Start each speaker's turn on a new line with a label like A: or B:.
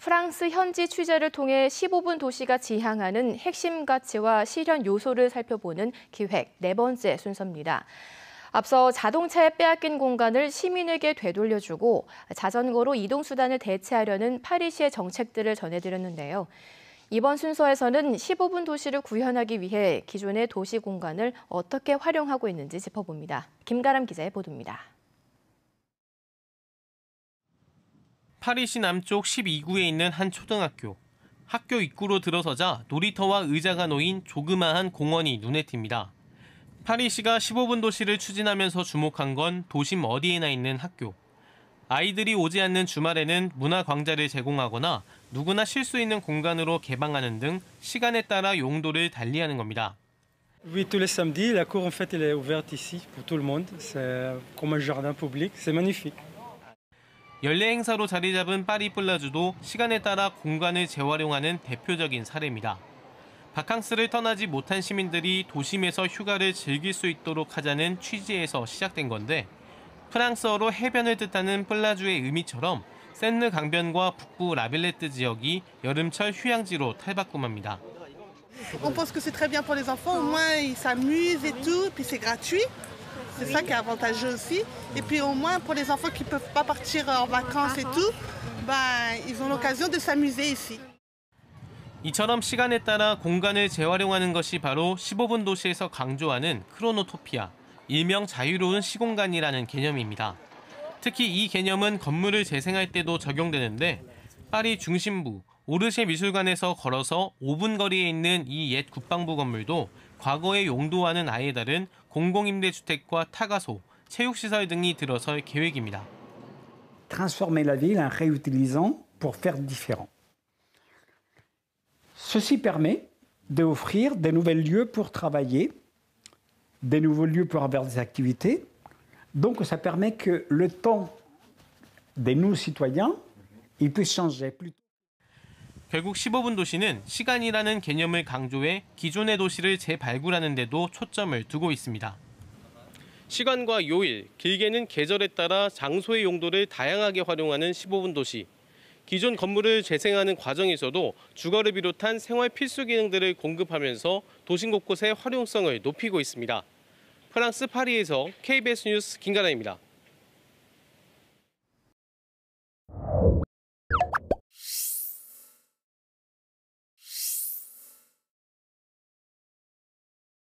A: 프랑스 현지 취재를 통해 15분 도시가 지향하는 핵심 가치와 실현 요소를 살펴보는 기획 네 번째 순서입니다. 앞서 자동차에 빼앗긴 공간을 시민에게 되돌려주고 자전거로 이동수단을 대체하려는 파리시의 정책들을 전해드렸는데요. 이번 순서에서는 15분 도시를 구현하기 위해 기존의 도시 공간을 어떻게 활용하고 있는지 짚어봅니다. 김가람 기자의 보도입니다.
B: 파리시 남쪽 12구에 있는 한 초등학교. 학교 입구로 들어서자 놀이터와 의자가 놓인 조그마한 공원이 눈에 띕니다. 파리시가 15분 도시를 추진하면서 주목한 건 도심 어디에나 있는 학교. 아이들이 오지 않는 주말에는 문화 광자를 제공하거나 누구나 쉴 수 있는 공간으로 개방하는 등 시간에 따라 용도를 달리하는 겁니다.
C: Oui, tous les samedis, la cour en fait elle est ouverte ici pour tout le monde. C'est comme un jardin public, c'est magnifique.
B: 연례 행사로 자리 잡은 파리 블라주도 시간에 따라 공간을 재활용하는 대표적인 사례입니다. 바캉스를 떠나지 못한 시민들이 도심에서 휴가를 즐길 수 있도록 하자는 취지에서 시작된 건데 프랑스어로 해변을 뜻하는 플라주의 의미처럼 센느 강변과 북부 라빌레트 지역이 여름철 휴양지로 탈바꿈합니다. On pense que c'est très bien pour les enfants, au moins ils s'amusent et tout, puis c'est gratuit. C'est oui. ça qui est avantageux aussi. Et puis au moins pour les enfants qui ne peuvent pas partir en vacances et tout, bah, ils ont l'occasion de s'amuser ici. 이처럼 시간에 따라 공간을 재활용하는 것이 바로 15분 도시에서 강조하는 크로노토피아, 일명 자유로운 시공간이라는 개념입니다. 특히 이 개념은 건물을 재생할 때도 적용되는데 파리 중심부 오르쉐 미술관에서 걸어서 5분 거리에 있는 이 옛 국방부 건물도 과거의 용도와는 아예 다른
C: Transformer la ville en réutilisant pour faire différent. Ceci permet d'offrir des nouveaux lieux pour travailler, des nouveaux lieux pour avoir des activités. Donc ça permet que le temps de nous citoyens, il puisse
B: changer plutôt. 결국 15분 도시는 시간이라는 개념을 강조해 기존의 도시를 재발굴하는 데도 초점을 두고 있습니다. 시간과 요일, 길게는 계절에 따라 장소의 용도를 다양하게 활용하는 15분 도시. 기존 건물을 재생하는 과정에서도 주거를 비롯한 생활 필수 기능들을 공급하면서 도심 곳곳의 활용성을 높이고 있습니다. 프랑스 파리에서 KBS 뉴스 김가라입니다.